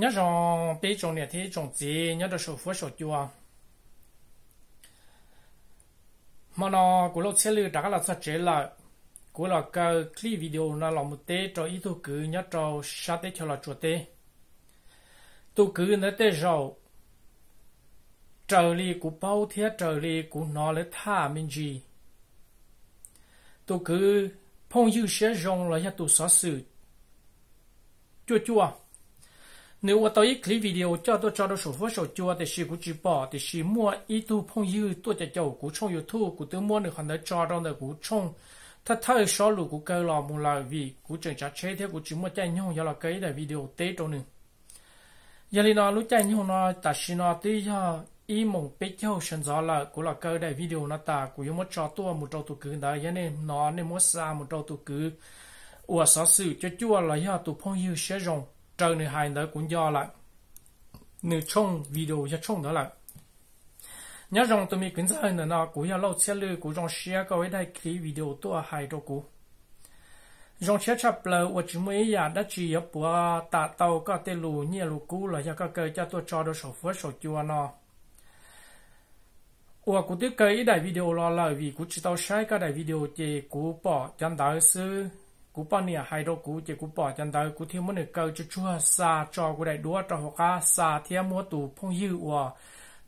nhớ rằng bây giờ này thì trồng gì nhớ được sổ phú sổ chua mà nó của lúc xe được đã là sao chế là của là cái clip video nó làm một tế cho ít tôi cứ nhớ cho sát tế cho là chua tế tôi cứ nhớ tế rồi trời này cũng bao thiết trời này cũng nó là tha mình gì tôi cứ phong yêu sẽ rong là nhớ tôi xóa sự chua chua nếu ở tới clip video cho tôi cho tôi số phút số chua thì sẽ cũng chỉ bỏ thì sẽ mua ít tu phong yêu tôi จะចូល cũng trong youtube cũng tôi mua được hàng đó cho đó là cũng trong ta thay số lũ cũng cơ lò một là vì cũng chẳng trả chế theo cũng chỉ mua chạy nhau giờ là cái là video tế đó nữa giờ thì nó lúc chạy nhau nó ta sẽ nó tí cho ý mong biết cho sinh rõ là cũng là cái đại video nó ta cũng muốn cho tôi một trâu tôi cứ đó cho nên nó nên muốn xa một trâu tôi cứ ủa sao sự cho chua là do tu phong yêu sẽ rộng trâu này hai nữa cũng do lại nếu chung video cho chung đó lại nhớ rằng tụi mình cũng rất là nó cũng 要漏切率 cũng trong share các 位 đại kỹ video tôi hay đó cũ trong share chập lờ và chúng mới giờ à, đã chỉ ở bữa tạ tàu có tên lù nhiều lù cũ là cho các cây cho tôi cho được số phớt số chua nó và cũng tiếp cây đại video lo lời vì cũng chỉ tao sai cái đại video thì cũng bỏ chân đỡ sư cú bao nhiêu hai đô cú chỉ cú bỏ chân tới cú thiếu muốn được câu cho chua xa cho cú đại đúa cho họ cá xa thiếu mua tù phong dư của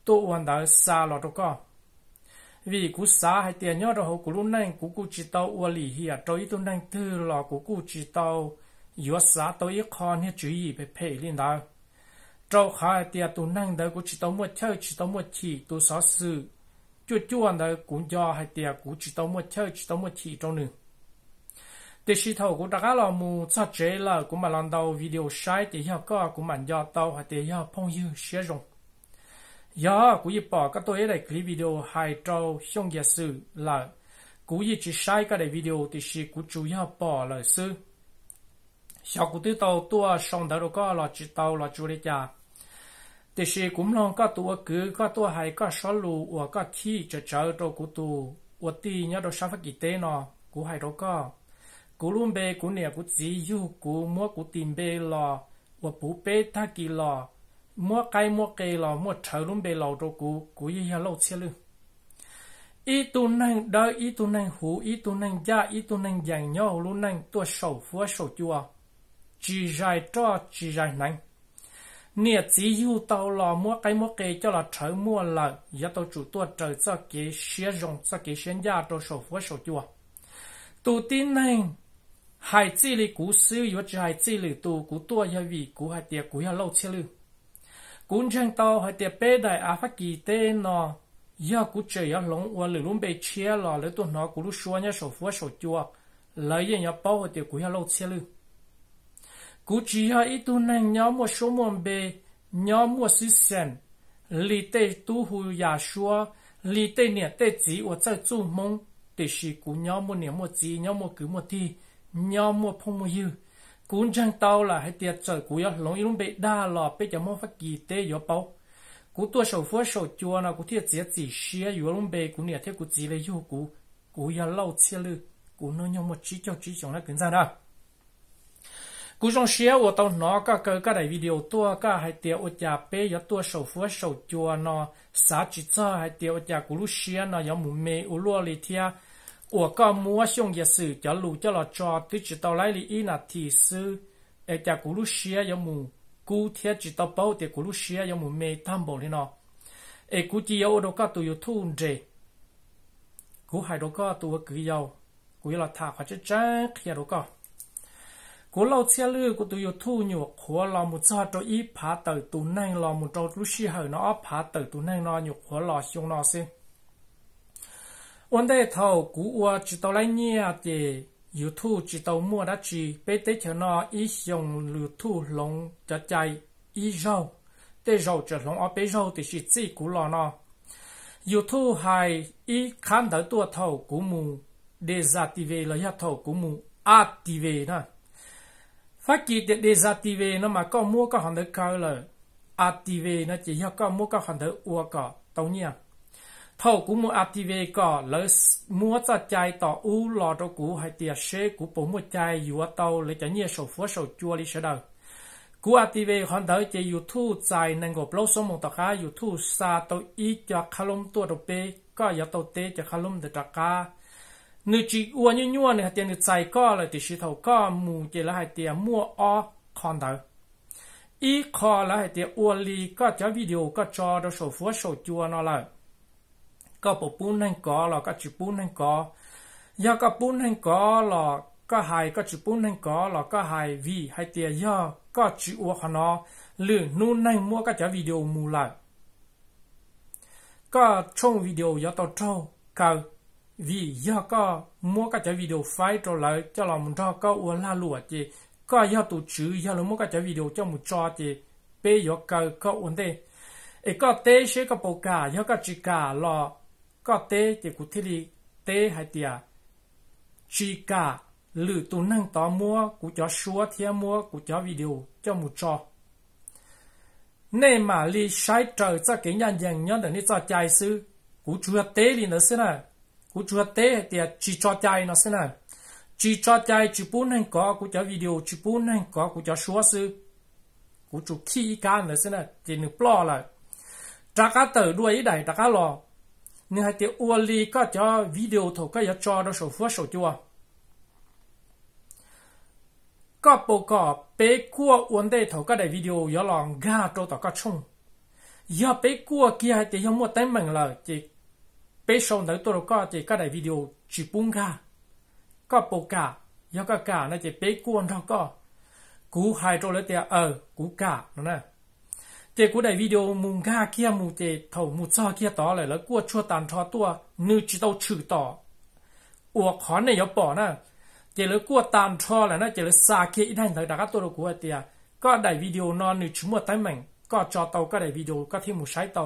tụ hoàn tới xa lọ đô co vì cú xa hai tiền nhớ đó cú lúc này cú cú chỉ tàu ua lì hi à cho ít tuần này thư lọ cú cú chỉ tàu yếu xa tàu ít con hết chú ý về phê lên đó cho khá tiền tuần này đó cú chỉ tàu mua chơi chỉ tàu mua chỉ tụ sáu sự chua chua đó cú do hai tiền cú chỉ tàu mua chơi chỉ tàu mua chỉ trong nữa thì khi thầu cũng đã các mù cho chế là của mà lần đầu video sai thì hiểu có của mình do tàu hay thì hiểu phong yêu sẽ dùng giờ của như bỏ các tôi đây clip video hai trâu xong giả sử là cũng như chỉ sai đại video thì chỉ của chủ yếu bỏ là sư sau cũng từ tàu tua xong đó có là chỉ tàu là chủ đấy cha thì chỉ cũng lòng các tua cứ các tua hay các số lù hoặc các thi chờ chờ đâu cũng tu hoặc tí nhớ đâu sao phải kỳ tế nó cũng hay đâu có cú lùm bê cú nè cú chỉ cú mua cú tìm bê lò và bú bê ta kỳ lò mua cái mua cây lò mua trở lùm bê lò đồ cú cú yu hà lâu chia lưu ý tu năng đỡ ý tu năng hú ý tu năng gia ý tu năng giảng nhau luôn năng tua sầu phua sầu chua chỉ dài cho chỉ dài năng nè chỉ tàu lò mua cái mua cái cho là trở mua là giá tàu chủ tua trời cho cái xe rồng cho cái xe gia tàu sầu phua sầu chua tu tin năng hai chi li cú sư yếu chỉ hai chi li tu cú tua ya vi cú hai tiệt cú ya lâu chi li cú chân tao hai tiệt bê đại á phát kỳ tê nó ya cú chơi ya lông qua lử luôn bê chia lò lử tu nó cú lu xua nhá sổ phua sổ chua lấy yên ya bao hai tiệt cú ya lâu chi li cú chỉ ya ít tu nang nhau mua số mua bê nhau mua sư sen li tê tu hu ya xua li tê nè tê chỉ 我在做梦，这是姑娘么？娘么？鸡娘么？狗么？地。nhau mua phong mua yêu cũng chẳng tao là hãy tiệt trời của lòng yêu bị đa lò bây giờ mua phát kỳ tế yếu bao cú tua sầu phua sầu chua nào cú thiệt giết gì xia yếu lòng bề cú nè thế cú gì lấy yêu cú cú ya lâu chia lư cú nói nhau mua chỉ cho chỉ cho nó cứng ra đó cú trong xia của tao nó cả cơ cái đại video tua cả hai tiệt ở nhà bé, yếu tua sầu phua sầu chua nào, xả chỉ cho hai tiệt ở nhà cú lúc xia nào, yếu mù mê u lua lì thia 我个摸胸也是，假如假如抓，对知道来里伊那提示，哎，假古鲁西亚有木古铁知道包的古鲁西亚有木没担保的呢？哎，估计有多个都有通知，古海多个都个有，古要他或者真开多个。古老车路古都有土牛，火老木扎着一爬头都能老木着路西后呢，爬头都能老牛火老凶老些。วันเดทาวกูว่าจิตอะไรเนี่ยเจยูทูจิตเอามัวดัชีไปเตเถนออีชงลูทูหลงจะใจอีเจ้าเตเจ้าจะหลงเอาไปเจ้าติชิจีกูหลอนอยูทูไฮอีคันเดตัวเท่ากูมูเดซาติเวเลยยะเท่ากูมูอาติเวนะฟักกีเดเดซาติเวนะมาก็มัวก็หันเดเกลเลยอาติเวนะจียะก็มัวก็หันเดอัวก็ตรงเนี้ย thâu cú mua active có lỡ mua cho chạy tỏ u lò cho cú hay tiền xe cú bố mua chạy dù tàu lấy cho nhiều sổ phúa sổ chua đi sẽ đời cú active hoàn tới chơi youtube, thu nên gồm lâu số một tàu khá, youtube thu xa tàu ít cho khá lông tua đầu bê có yếu tàu tê cho khá lông được trả cá nữ chỉ uống như nhuận này tiền được chạy có là thì sĩ thầu có mù chơi là hay tiền mua o còn tới ít khó là hai tiền uống ly có cho video có cho đồ phúa sổ chua nó lại ก็ปปุ้นนั่นก็เราก็จุปุ้นนั่นก็ยาก็ปุ้นนั่นก็เราก็หายก็จุปุ้นนั่นก็เราก็หายวีหายเตียยาก็จุอวขนอหรือนู่นนั่นมั่วก็จะวิดีโอมูลาก็ช่วงวิดีโอยาต่อเท่าก็วียาก็มั่วก็จะวิดีโอไฟตัวเลยจะเรามันท่อก็อวลาลัวจีก็ยาตัวชื่อยาเรามั่วก็จะวิดีโอจะมุจอจีเปยก็ก็อันเดไอ้ก็เตะเชื่อก็ปกาเยาก็จิกาลอก็เตจะกุทิลีเตหายเตียจีกาหรือตัวนั่งต่อมัวกูจะชัวเทียมัวกูจะวิดีโอเจ้ามุจอเนมาลีใช้เจอจะเก่งยันยังย้อนเดี๋ยวนี้จะใจซื้อกูชัวเตลีนะสินะกูชัวเตเตียจีจอใจนะสินะจีจอใจจีปูนั่งก็กูจะวิดีโอจีปูนั่งก็กูจะชัวซื้อกูจุขี้กันนะสินะจีนึกปล้อละจากการเติร์ด้วยอีใดจากการรอ nếu hai tiêu ua li có cho video thổ có cho nó số phua số chua có bộ có bế cua uốn đây thổ có đại video gió lòng ga trâu tỏ có chung giờ bế cua kia hai tiêu mua tay mình là chỉ bế sông tới tôi có chỉ có đại video chỉ bung ga có bộ cả giờ có cả nó chỉ bế cua nó có cú hai trâu lấy tiêu ờ cú cả nó nè แต่กูได้วิดีโอมุงกาเกียมูเตเท่ามุซ้อเกียต่อเลยแล้วกูชัวตันทอตัวนึกจิตเอาชื่อต่ออวกขอนเนี่ยยปอนะเจริญกูตันทอแล้วนะเจริญซาเกียอีนั่นเถอะดักตัวกูเตียก็ได้วิดีโอนอนนึกชั่วโมงตั้งแม่งก็จอเตาก็ได้วิดีโอก็ที่มูใช้เตา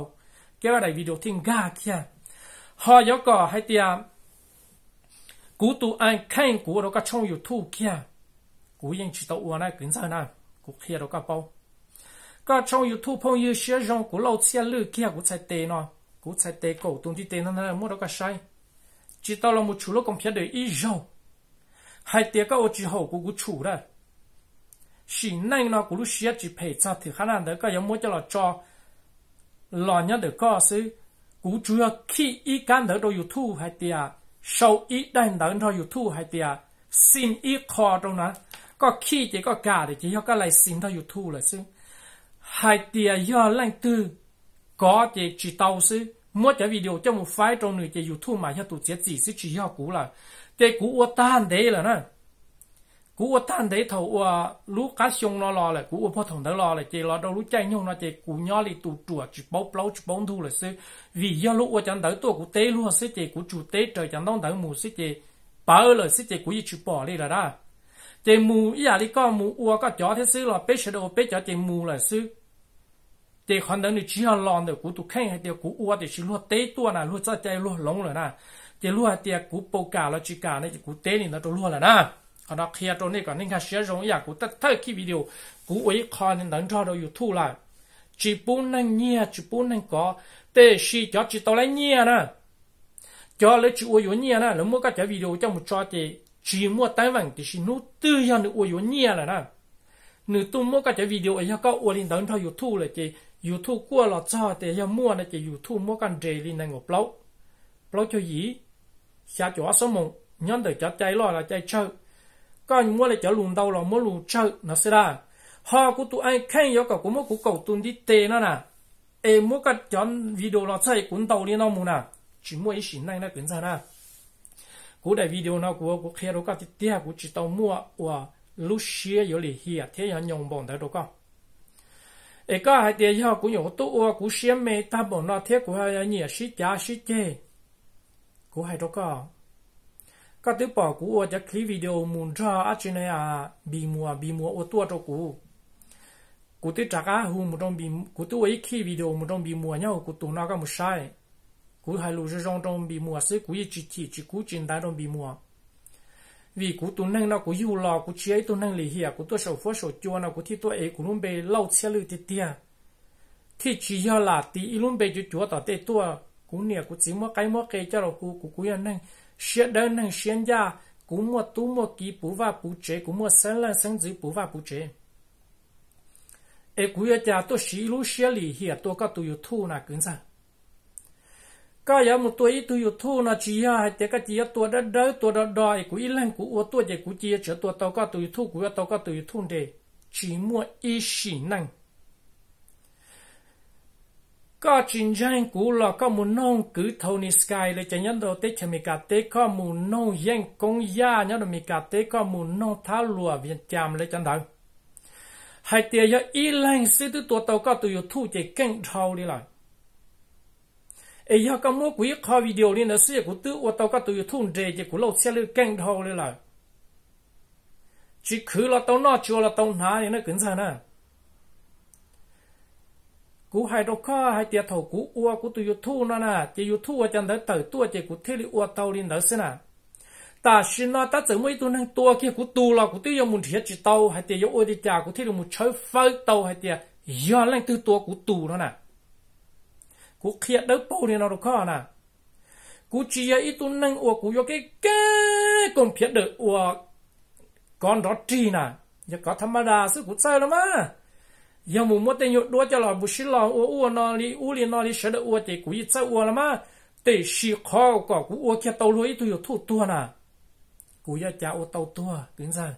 แกว่าได้วิดีโอที่กาเกียหอยก็ให้เตียกูตัวอันแข่งกูเราก็ช่องอยู่ทูเกียกูยังจิตเอาอวนะกินซะนะกูเคลียร์เราก็เป่าก็ช่องยูทูบพงยูเชื่อจงกูเล่าเสียลือเกี่ยกูใช้เตนอกูใช้เตกูตรงที่เตนั่นแหละมั่วแล้วก็ใช้จิตตอนเรามุชุลกงเพียเดอีจงให้เตียก็โอจิโหกูกูชูได้สิ่งนั่นนะกูรู้เสียจิเพจถึงขนาดเด็กก็ยังมั่วจะหลอจอหลอนยันเด็กก็ซื้อกูจุยขี้อีกันเด็กโดยยูทูบให้เตียโชว์อีได้เด็กโดยยูทูบให้เตียสิ่งอีคอตรงนั้นก็ขี้เจก็กาเด็กเจก็เลยสิ่งโดยยูทูบเลยซึ่ง hai tia do lăng tư có chỉ chỉ tàu sư mua cái video cho một phái trong người chỉ youtube mà cho tụi chết gì sư chỉ yo cũ là chế cũ ô tan đấy là nè cũ ô tan đấy thầu ô lú cá sông nó lo là cũ ô phô thông đó lo là chế lo đâu lú chạy nhung nó chế cũ nhỏ li tụ chùa chỉ bốc lâu chỉ bóng thu là sư vì do lú ô chẳng đỡ tôi cũ tế luôn sư chế cũ chủ tế trời chẳng đón đỡ mù sư chế bảo là sư chế cũ gì chỉ bỏ đi là đó chỉ mù ý à đi có mù ua có chó thế sư là bé sẽ đâu bé chó chỉ mù là sư chỉ hoàn toàn chỉ là lon được của tụ khen hay được của ua thì chỉ luôn tế tua là luôn cho chơi luôn lông rồi nè chỉ luôn tiệt của bầu cả là chỉ cả này chỉ của này nó luôn là nè còn đó kia tôi này còn nên khai sẽ giống ý à của tất cả cái video của ấy coi nên đánh đâu youtube lại chỉ bốn năng nhia chỉ bốn năng có tế sĩ chó chỉ tao lấy nhia nè cho lấy chỉ ua nhia nè nếu muốn các cái video trong một trò thì chỉ mua tái vàng thì chỉ nút tư cho nữ ôi nhẹ là nè nữ tu mua cái cái video ấy có ôi lên đón theo youtube là chỉ youtube qua là cho thì cho mua là chỉ youtube mua cái gì lên này ngọc lâu lâu cho gì xa chỗ số mông nhân đời cho chạy lo là chạy chơi còn mua là cho lùn đầu là mua lùn chơi nó sẽ ra họ của tụi anh khen yếu cả của mua của cầu tuần đi tê nó nè em mua cái chọn video là chạy cuốn đầu đi nó mua nè chỉ mua ý xin này là kiến ra nè cú đại video nó của của khi đó các tiết của chỉ tàu mua của lúc xưa có lì hi thế là nhung bông đó có ấy có hai tiết họ cũng nhung tốt của cú xưa ta bọn nó thế của hai nhà sĩ cha sĩ chê của hai đó có các thứ bỏ cú ở cái video muốn ra ở trên này à bị mua bị mua ở tua cho cú cú tôi trả cả hôm một trong bị cú tôi ấy khi video một trong bị mua nhau cú tôi nó có sai cú hai lù rong rong trong bị mua sẽ cú y chỉ chỉ cú chiến đá trong bị mua vì cú tu năng nó cú yêu lo cú chế tu năng lì hiệp cú tu sầu phó sầu chua nó cú thi tu ấy cú luôn bề lâu xe lư tiệt tiệt thì chỉ do là tí luôn bề chua chua tỏ tê tu cú nè cú chỉ mua cái mua cái cho rồi cú cú cú yên năng xe đơn năng xe ra cú mua tu mua kí bú và bú chế cú mua sáng lên sáng dưới bú và bú chế ấy cú yên cha tu xí lu xe lì hiệp tu có tu yêu thu là cứng sao ก็ยามุตัวอีตัวอยู่ทู่นะจีฮะให้เตะก็จีตัวดัดเดอตัวดัดดอยกูอีแรงกูอวตัวใหญ่กูจีเฉตัวตัวก็ตัวอยู่ทู่กูตัวก็ตัวอยู่ทู่เดจีมัวอีสีนั่งก็จินจังกูหลอกก็มุนน้องกูโทนี่สกายเลยจะยันโดเตชมีกาเตก็มุนน้องยังกงยายันโดมีกาเตก็มุนน้องท้าลัวเวียนจามเลยจันเดอให้เตียยอีแรงซิตัวตัวก็ตัวอยู่ทู่ใจเก่งเท่าเลย ai ya ka mua quý kho video này na se ku tu wa tao ka tu yu thun de je ku lo xe lu keng tho le la chỉ khứ là tao nó chưa là tao ná thì nó cứng ra nè cú hai đâu có hai tiệt thầu cú uo cú tụi thu nó nè chỉ yu thu ở chân đấy tử tua chỉ cú thế li uo tao lên đó xí nè ta xin nó ta chỉ mấy tụi năng tua kia cú tu là cú tiêu muốn thiết chỉ tao hai tiệt yu ua đi chả cú thế li muốn chơi phơi tao hai tiệt giờ lên từ tua cú tu nó nè cú kia đâu bố thì nó được khó nè cú chỉ ấy tu năng ua cú vô cái cái con phía được ua con đó trì na, giờ có tham đa sức cú sai lắm á giờ mù mua tên nhột đua cho lò bù xí lò ua ua nó đi u liền nó đi sẽ được ua thì cú ít sai ua lắm á để xì khó có cú ua kia tàu lối tu yêu thu tua nè cú giờ cha ua tàu tua cứng ra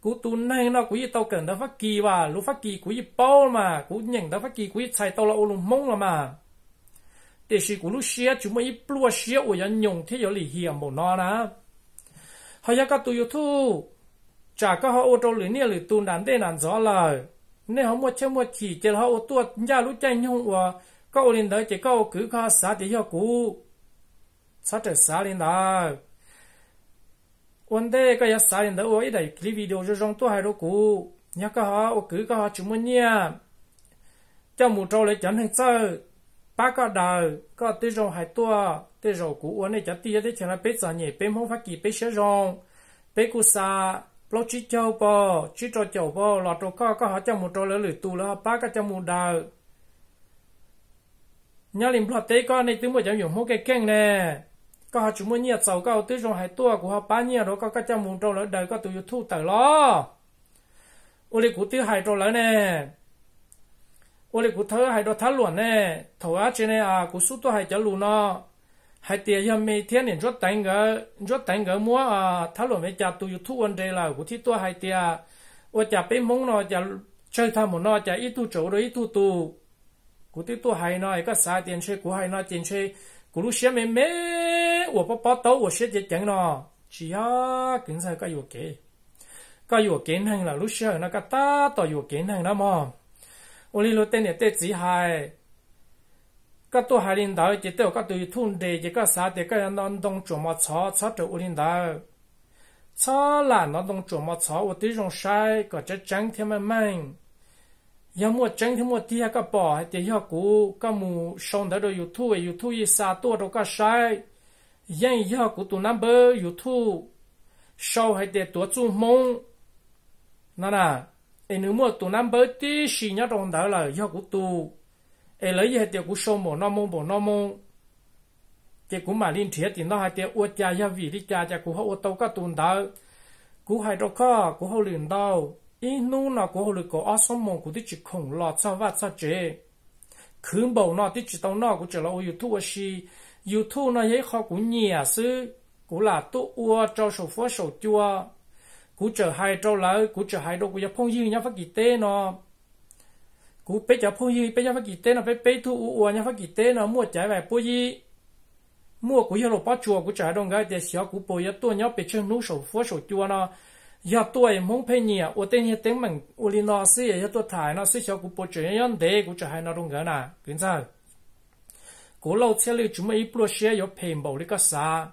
cú tu năng nó cú ít tàu cần đó phát kỳ và lúc phát kỳ cú ít bao mà cú nhận đó phát kỳ cú ít sai tàu là ô mông là mà để si gulu shia cuma chúng plua shia o yan nyong thi yo li hi mo na na ha ya ka tu yu thu cha các họ ô tô li ne li tu nan thế nan gió la Nên họ mo che mo chỉ chỉ họ ô tô nhà lu cha nhung wa ka o lin chỉ che ka o ku ka sa de yo ku sa te sa lin da onde ka ya sa lin da o i da kli video jo jong to ha ro ku nya ka ha o ku ka ha cuma nya cha mu to le chan hang ba có đời có tự rồi hai tua tự rồi cũ uống này chả tia tới chẳng là bé giờ nhỉ bé không phát kỳ bé sẽ rồi bé cú sa lo chỉ châu bò chỉ cho châu bò lọ trâu có có họ cho một trâu lỡ lử tu lỡ ba có cho một đời nhà linh lo tới con này tiếng một chẳng dùng hô cái keng nè có họ chúng mới nhiệt sầu có tự rồi hai tua của họ ba nhiệt đó có có cho một trâu lỡ đời có tụi thu tử lo ôi cụ tự hai trâu lỡ nè ô lê cụ thơ hay đó thá luôn nè thầu này à cụ sút tôi hay chả lù nó hay tiền yếm mi thiên nên rất tánh gỡ rất tánh gỡ mua à thá luôn mấy cha tôi thu ăn đây là cụ thi tôi hay tiền ô cha bé mông nó cha chơi tham một nó cha ít tu chỗ rồi ít tu tu cụ thi tôi hay nó cái xa tiền chơi cụ hay nó tiền chơi cụ lúc xem mẹ mẹ ô bắp 我哩路等下得只海，个多海领导一到个对通地一个啥的个南东琢磨草草着我领导，草啦南东琢磨草我对种晒个只整天么闷，要么整天么底下个包还底下股个木上头着有土有土一啥多着个晒，人要股都那么有土，少还得多做梦，那那。em nếu mua tụ nam bớt tí xin nhá đồng đạo là do của tụ em lấy gì tiêu của sông mồ nó mông bồ nó mông chỉ cũng mà liên thiết thì nó hai tiêu uất gia gia vị đi cha của họ hậu tàu các tụ đạo của hai đó có của họ liền đạo ý nu nó của họ được có ở sông mông của đi chỉ khủng lọt sao vắt sao chế khứ bầu nó đi chỉ tàu nó của chỉ là youtube xì youtube nó ấy khó cũng nhẹ sư của là tụ uất cho số phố số chua cú chờ hai trâu lại cú chờ hai đô cú giờ phong dư nhá phát kỳ tê nó cú bé chờ phong dư bé nhá phát kỳ tê nó bé bé thu u u nhá phát kỳ tê nó mua trái về bôi dư mua cú giờ lô bao chùa cú chờ đông gái để xéo cú bôi giờ tôi nhá bé chân nú sầu phua sầu chua nó giờ tôi mong phê nhỉ ô tên hiện tiếng mình ô li nó xí giờ tôi thải nó xí xéo cú bôi chơi nhân đế cú chờ hai nó đông gái nà kiến sao cú lâu xe lưu chúng mày bôi xe giờ phèm bầu đi cả xa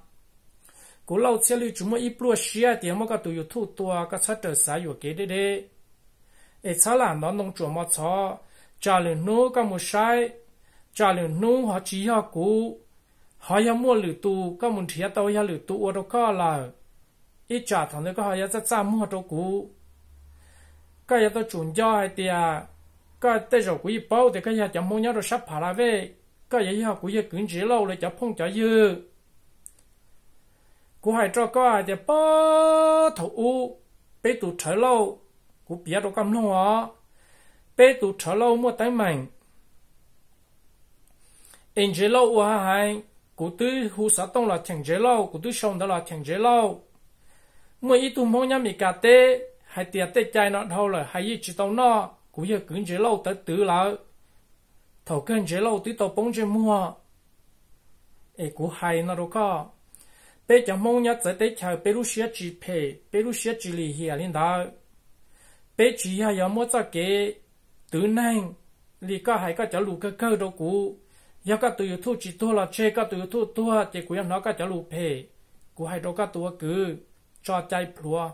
古老车里怎么一不洗啊？点么个都有土多，个车头啥有给的嘞？哎，车啦，那弄琢磨车，家里弄个么晒，家里弄好几下股，还要么流度，个么天到下流度我都搞了，一家堂那个还要再咋么多股，个要到专家还的啊，个带着股一包的，个要讲么样都杀怕了呗，个也要股也跟着老了，就碰着有。cú hai cho có thì bó thủ u bê tụ trở lâu cú bia đồ cầm luôn á bê tụ trở lâu mua tay mình anh chế lâu u hai cú tư hú sát tông là chẳng chế lâu cú tư xong đó là chẳng chế lâu mua ít tụ mong nhắm mình cà tê hai tiền tê chai nó thâu là hai ít chỉ tao nó cú giờ cứng chế lâu tới tứ là thầu cơn chế lâu tí tao bóng chế mua ê cú hai nó đâu có bây giờ mong nhớ sẽ bé chào bé lúc xưa chỉ bé bé lúc xưa chỉ lì hiền lên đó bé chỉ hay có mỗi cái cái tự năng lì có hay có cháu lù cơ cơ đâu cũ giờ các tụi thu chỉ thua là chơi cái tụi thu thua thì cũng nó cái cháu lù bé cũng hay đâu cái tụi cứ cho trái plua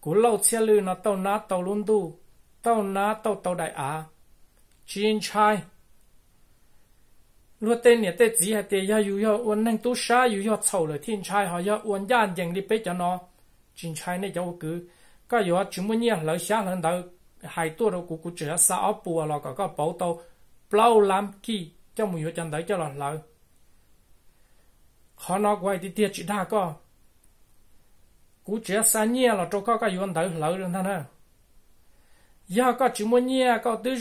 cũng lâu xe lư nó tàu nát tàu luôn đu, tàu nát tàu tàu đại á chiến trai lúa tên nhà chỉ hay tên ya uốn năng tu sa yêu yêu sầu thiên trai họ uốn yan dành đi bế cho nó thiên trai này cháu cứ có yêu chúng mình nhà lời sáng lần đầu hai tuổi đâu cũng cũng sao ấp bùa là có bảo tàu bao làm kỳ cho mình yêu chân đấy cho là nói quay đi tiệt chỉ đa có cũng sao nhẹ là cho có cái yêu đấy lời rồi thằng nào giờ có chúng mình nhà có tư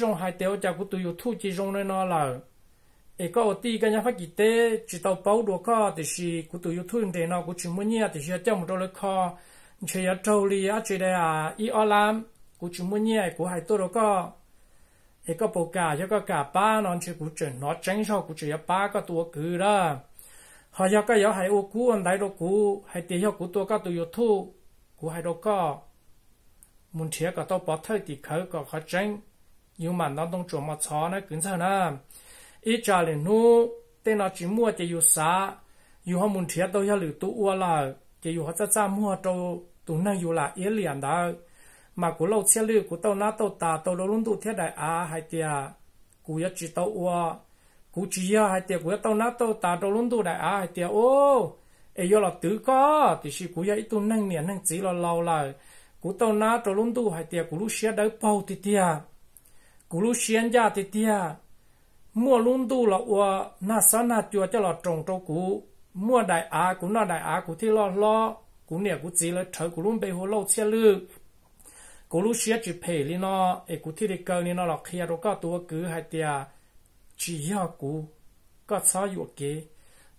cũng tự yêu thu chỉ dùng nơi e có ti cái nhà phát gì thế chỉ tàu bảo đồ có thì là cụ tụi yêu thương để nó cụ chúng muốn nhia thì là trong một đôi lời khó chỉ là trâu li á chỉ là ý ở làm cụ chúng muốn nhia cụ hay tôi đồ có e có bố cả cho có cả ba nó chỉ cụ chuẩn nó tránh sau cụ chỉ là ba có tụi cứ đó họ cho cái yếu hay ô cú anh đại đồ cú hay tiền cho cụ tụi có tụi yêu thương cụ hay đồ có muốn thiệt cả tao bỏ thay thì khởi có khó tránh nhưng mà nó ต้องจวมาช้อนะกึ่งเท่านั้น ít lên nu tên nó chỉ mua chỉ yêu sa yêu họ muốn thiệt đâu yêu lử tu ua là chỉ yêu họ cha cha mua đâu tu năng yêu là yên liền đó mà của lâu xe lử của tao na tao ta tao lâu luôn tu thiệt đại à hay tiệt, của nhất chỉ tao ua của chỉ yêu hay tiệt, của tao na tao ta tao luôn tu đại à hay tiệt, ô ấy yêu là tứ có thì chỉ của yêu tu năng miệng năng chỉ là lâu là của tao na tao luôn tu hay tia của lúc xe đấy bao thì tia của lúc xe ra thì tiệt mua luôn tu là ua na sa na chùa cho là trồng cho cụ mua đại á cụ na đại á cụ thì lo lo cụ nè cụ chỉ là thở cụ luôn bị hồ lâu xe lư cụ lúc xe chụp phe li nó ấy cụ thì đi cơ li nó là khi đó có tua cứ hai tia chỉ ya cụ có sao yêu kế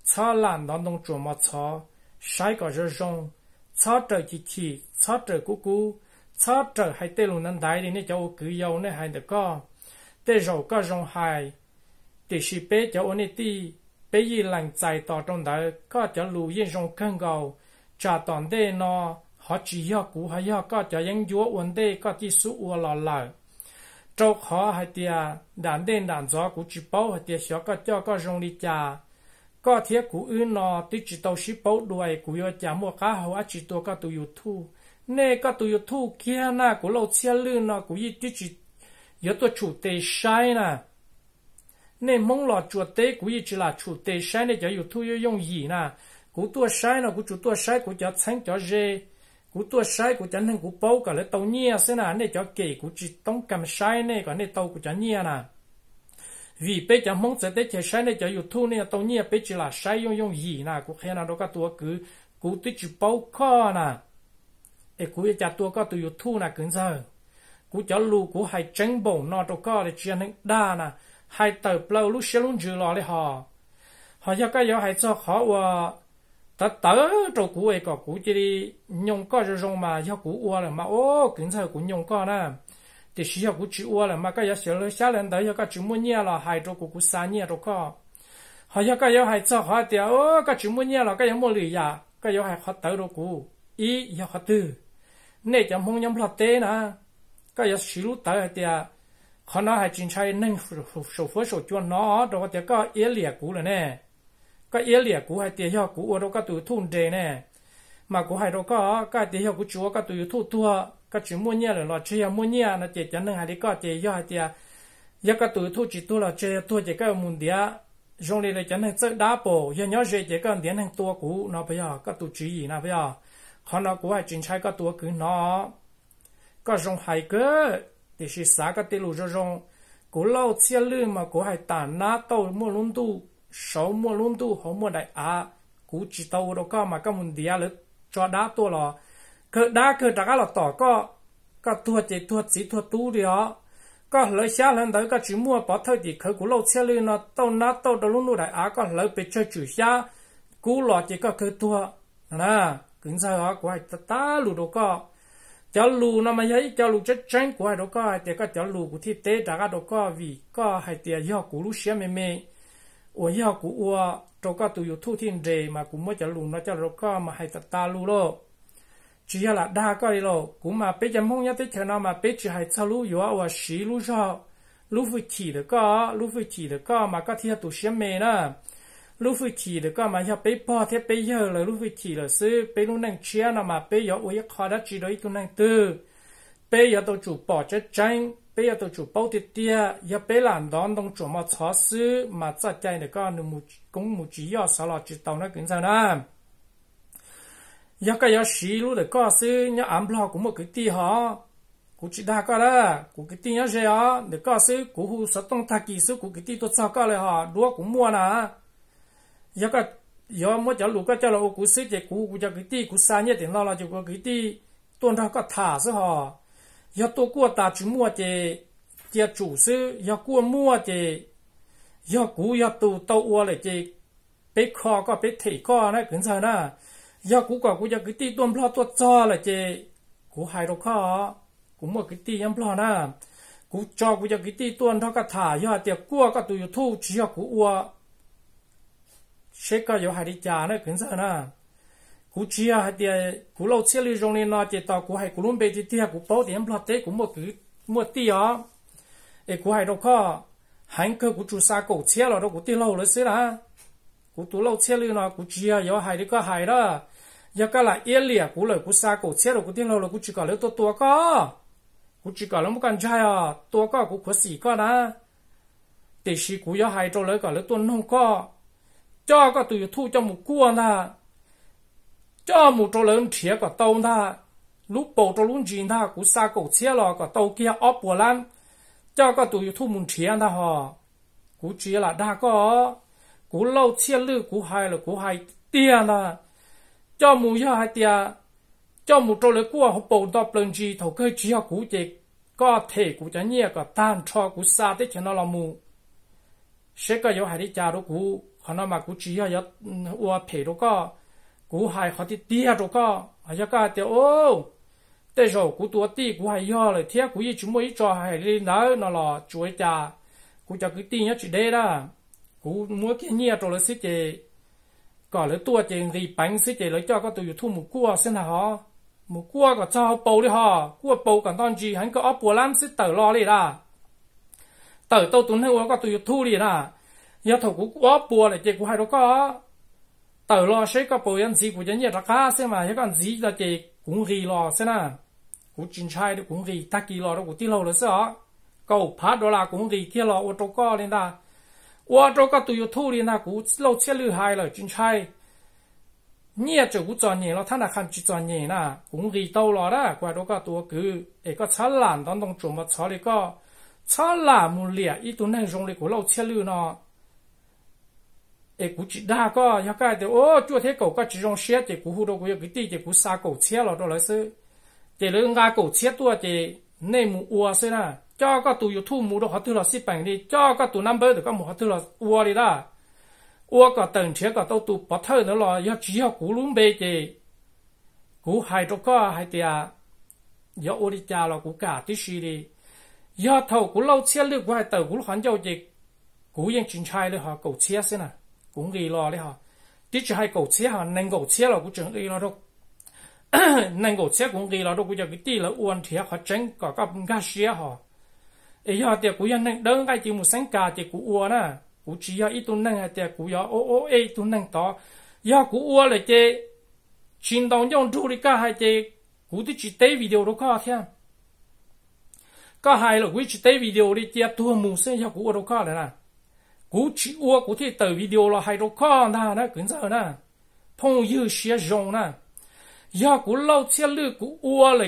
sao làm nó đông chùa mà sao sai có rơ rong sao trời chỉ chỉ sao trời cụ cũ sao trời hai tê luôn năn đại đi nè cháu cụ yêu nè hai đứa con tê rồi có rong hai thì sĩ bé cho ôn ti bé gì lành chạy tỏ trong đó có cho lưu yên trong cân gầu trả toàn đê nó họ chỉ cho cú hay cho có cho những chúa ôn đê có chỉ số ua lò lợ khó hay tia đàn đê đàn gió của chỉ bao hay tia xóa có cho có rong đi cha có thiết cú ư nó tí chỉ tàu sĩ bao đuôi cú yo cha mua cá hậu chỉ tôi có tụ yêu thu nè có tụ yêu kia na cú lâu xe lư nó cú y tí chỉ yo tôi chủ sai na nên mong lo chùa tế của y chỉ là chủ tế sai này cho yêu thu yêu 用 gì nè của tua sai nó của chủ tua sai của cho sáng cho dê của tua sai của chẳng thằng của bao cả lấy tàu nhia thế nè này cho kể của chỉ tông cầm sai này còn này tàu của chẳng nhia vì bây giờ mong sẽ tới chơi sai này cho yêu này tàu nhia bây chỉ là sai 用用 gì nè của khi nào đó cả tua cứ của tôi chỉ bao kho nè để cứ cha tua có tôi yêu thu nè cứng giờ cứ cho lù cứ hay tránh bổ nọ đâu có để chuyện đa nè hai tờ plau lúc xe luôn dư lò đấy họ họ cho cái gió hai cho họ và ta tớ trâu cũ ấy có cũ chỉ đi nhung có rồi rong mà gió cũ ua là mà ô kính thơ cũng nhung có nè thì sĩ gió cũ chỉ ua là mà cái gió xe lơ xa lên tới gió cái chữ mua nhẹ là hai trâu cũ cũ xa nhẹ rồi có họ cho cái gió hai cho họ thì ô cái chữ mua nhẹ là cái gió mua lì ya cái gió hai họ tớ rồi cũ ý gió họ tư nè chẳng mong nhầm lọt tê nè cái gió sĩ lúc tớ thì à họ nó hay chính chạy nâng số phố số cho nó đó thì có ý lìa cũ rồi nè có ý lìa cũ hay tiền hiệu cũ ở đâu có tụi thun đề nè mà cũ hay đâu có cái tiền hiệu của chúa có tụi thu tua có chuyện mua nhà rồi nó chơi mua nhà nó chỉ cho nâng hay đi có tiền hiệu hay tiền giờ có tụi thu chỉ tu là chơi tu chỉ cái môn địa trong này là cho nên chơi đá bộ giờ nhớ chơi chỉ cái tiền tua cũ nó bây giờ có tụi chỉ gì nó bây giờ họ nó cũ hay chính chạy có tua cứ nó có dùng hay cơ thì sĩ xã cái tê lù cho rong cú lâu chia mà cú hay tả na tàu mua lún tu sáu mua lún tu họ mua đại á cú chỉ tàu đâu có mà các môn địa lực cho đá tua lò cờ đá cờ đá là tỏ có có thua chỉ thua chỉ thua tu đi họ có lời xa lần tới tàu ná tàu đó luôn đại á có lời bị chơi chủ xa cú lọ chỉ có khởi thua nè cứng sao họ của ta ta lù đâu có cho lù nó mà thấy cho lù chất tránh của hai đó có thì có cho lù của thiết tế đã có đó có vì có hai tiền do của lũ xe mềm mềm ủa do của ủa cho có tụi yêu thu thiên đề mà cũng mới cho lù nó cho đó có mà hai ta lù lo chỉ là đa có đi lo mà bây giờ mong nhớ tới nó mà bây giờ hai sao lù yêu ủa xí lù cho lù phải chỉ được có lù mà có thiết tụi xe mềm nữa lúc vừa chỉ được có mà cho bé bỏ thế bé giờ là lúc vừa chỉ là sư bé lúc năng chia là mà bé giờ uống khó đã chỉ đối tụi năng tư bé giờ tôi chủ bỏ chết tranh bé giờ tôi chủ bao tiệt tia giờ bé làm đó đông chủ mà khó sư mà cho chạy được có nụ cũng một chỉ giờ sao là chỉ tàu nó cũng sao nè giờ cái giờ xí lúc được có sư nhớ ám lo cũng một cái tia họ cũng chỉ đa cái đó cũng cái tia nhớ gì đó được có sư cũng hú sợ tông thà kỳ sư cũng cái tia tôi sao cái này họ đua cũng mua nè 一个要么叫路个叫了我古世界古古叫个地古三年点老了就个个地端他个塔是哈，要多过大周末的的主是要过末的，要古要都到我了的，别靠个别提个那跟着那，要古个古叫个地端不了多早了的，古还多靠，古末个地也不了那，古叫古叫个地端他个塔要的过个都有土只要古我。sẽ có yo hai đi cha nó cũng sao na cú chia hai tia cú lâu chia li rong lên nó tia tao cú hai cú luôn bê tia tia cú bao tiền plot tê cú mua cứ mua à, e cú hai đâu có hắn cơ cú chú sa cổ chia rồi đâu cú tia lâu rồi xí là cú tu lâu chia li nó cú chia yo hai đi có hai đó giờ cái là yên liệt cú lời cú sa cổ chia rồi cú tia lâu rồi cú chỉ có lấy to to co, cú chỉ có lấy một con chai à to co cú có xì co đó để xí cú yo hai cho lấy có lấy to nông co cho có tùy thu cho một cua na cho một chỗ lớn chia có tàu na lúc bộ chỗ lớn gì na cũng sa cổ chia lo có tàu kia ốp bùa lan cho có tùy thu một chia na họ cú chỉ là đa có cú lâu chia lư cú hai là cú hai tia na cho mù cho hai tia cho một chỗ lớn cua hộp bộ đọc lần gì thầu cơ chỉ học cú chỉ có thể cú cho nhẹ có tan cho cú sa tới cho nó là mù sẽ có dấu hại đi cha đó cú hana mà cú chi ya ya wa phe đó ka cú hai kha ti ti ya ro ka ha ya ka te o te jo ku tu ti ku hai ya le thia ku yi chu mo yi cho hai nào na na la chu cha cú cha ku ti ya chi de da ku mua kia nia tro le si che có lỡ tua chèn gì bánh xí chế, lỡ cho có tụi thu một cua xin họ một cua có cho bầu đi họ cua bầu còn con gì hắn có ấp bùa lắm xí tờ lo đi ra tờ tàu tuấn hay có tụi thu đi ra 要头股我播了，结果还多个，到了谁个播样子股人也他卡些嘛，一个子就给工具了，是呢，股进差的工具他给了，股地了了是啊，够爬到了工具给了我多个了呐，我多个都有土了呐，股老切厉害了进差。เนี่ยจะกูจอนเนี่ยเราท่านอาคารจีจอนเนี่ยนะกูรีโตรอได้กว่าเราก็ตัวคือเอก็ชั้นหลานตอนตรงจุ่มมาชอเลยก็ชั้นหลานมูเลียอีตัวนั่งรงเลยกูเล่าเชื่อลือเนาะ诶，古只那个要个的哦，昨天狗个只种些的古后头古有个地的古杀狗切了到来是，的人家狗切多的内幕窝是啦，这个都有土木的好多了是本的，这个都 number 的个木好多了窝的啦，窝个等车个都都不透的了，要只要古龙背的，古海这个海的啊，要我的家了古家的是的，要头古老切了古还头古很久的，古人进差的哈狗切是啦。cũng ghi lo đấy họ tí chỉ hai cầu xe họ nâng cầu xe là cũng chẳng ghi lo đâu nâng cầu xe cũng ghi lo đâu bây giờ cái tí là uốn thì họ tránh có các cái xe họ ấy họ thì cũng dân nâng đơn cái chỉ một sáng cả thì cũng uốn à cũng chỉ họ ít tuần nâng thì cũng giờ ô ô ấy tuần nâng to giờ cũng uốn là cái chính đồng trong chủ đi cả hai cái cũng tí chỉ thấy video đâu có thế có hai là quý chỉ thấy video đi tiếp thua mù sẽ giờ uốn đâu có đấy cú chỉ ua cú từ video là hay đâu có na na cũng sao na na giờ cú lâu xe lư cú ua là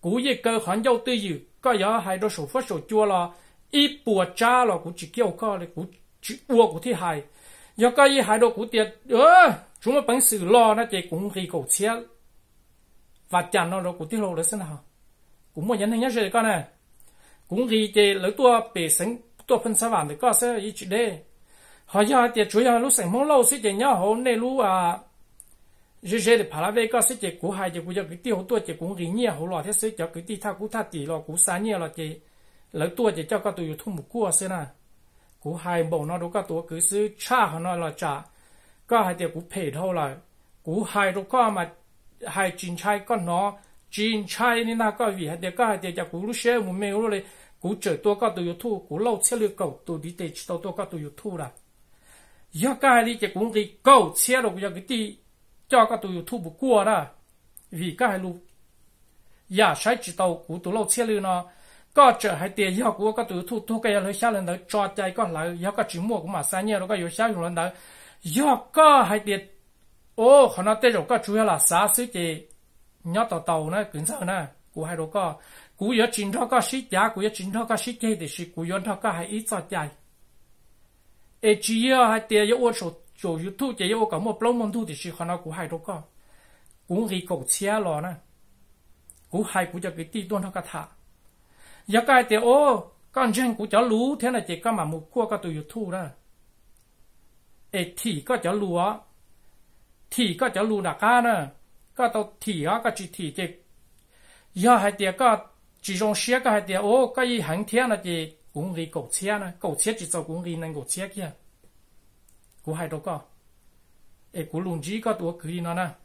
cú gì cơ hẳn dâu tư gì có giờ hay đâu chua là ít cha là cú chỉ kêu co cú chỉ ua cú thì hay giờ có gì hay tiệt ơ chúng bằng sự lo na thì cũng khi cầu xe và chẳng nó đâu cú tiết lộ được xem nào cũng một nhân nhất rồi con này cũng khi thì lỡ tua bề sinh ตัวเป็นสว่างก็เสียอีกเด้หายาเตียช่วยรู้สึกมองเราสิเจียหอในรู้อ่ะเจเจเดพาราเวก็สิเจกูหายเจกูจะกิติหัวตัวเจกูรีเนี่ยหัวหล่อเทสิจะกิติท่ากูท่าตีหล่อกูสาเนี่ยหล่อเจแล้วตัวเจเจ้าก็ตัวอยู่ทุ่มกัวเสียนะกูหายบ่นอดูก็ตัวกูซื้อชาหนอหล่อจ่าก็หายเตียกูเพดเท่าไหร่กูหายดูก็มาหายจีนชายก็เนาะจีนชายนี่นะก็วิ่งเดียก็หายเดียจากกูรู้เชื่อมึงไม่รู้เลย cú trời tua cao tụi thu cú lâu xe lừa tụi đi tê tao tua cao tụi thu là giờ cái đi chỉ cũng đi cầu xe rồi giờ cái đi cho cao tụi thu bù cua ra vì cái lúc dạ, chỉ tao cú tụi lâu xe lừa nó có trở hai tiền giờ của các tụi thu thu cái lời xa lên đó cho chạy con lại giờ các chỉ mua mà xa nhiều rồi các yêu xa lên đó giờ có hai tiền ô họ nói tới rồi các chú là xa xứ chị nhớ tàu tàu nó cứng sao nè của hai đồ có cú yo chín thọ có sĩ cha cú yo chín thọ có sĩ chơi thì sĩ cú thọ có hay ít cho chạy chỉ yo hay tiền yo ô số chỗ youtube chỉ yo có một blog mong thu thì sĩ khả năng cú hay đâu có cú gì cậu chia lo nè cú hay cú cái tí tuôn thọ cả thả giờ cái tiền ô con chân cú cho lú thế là chỉ có mà một cua có từ youtube đó e thì có cho lúa thì có cho lú là cá có tàu thì có chỉ thì chỉ giờ hai tiền có chỉ trong xe cái tiền ô cái gì hàng thiên là gì cũng gì cầu xe nè, cầu xe chỉ cho cũng gì nên cầu xe kia cũng hay đâu có ê cũng luôn chỉ có tuổi kia nó nè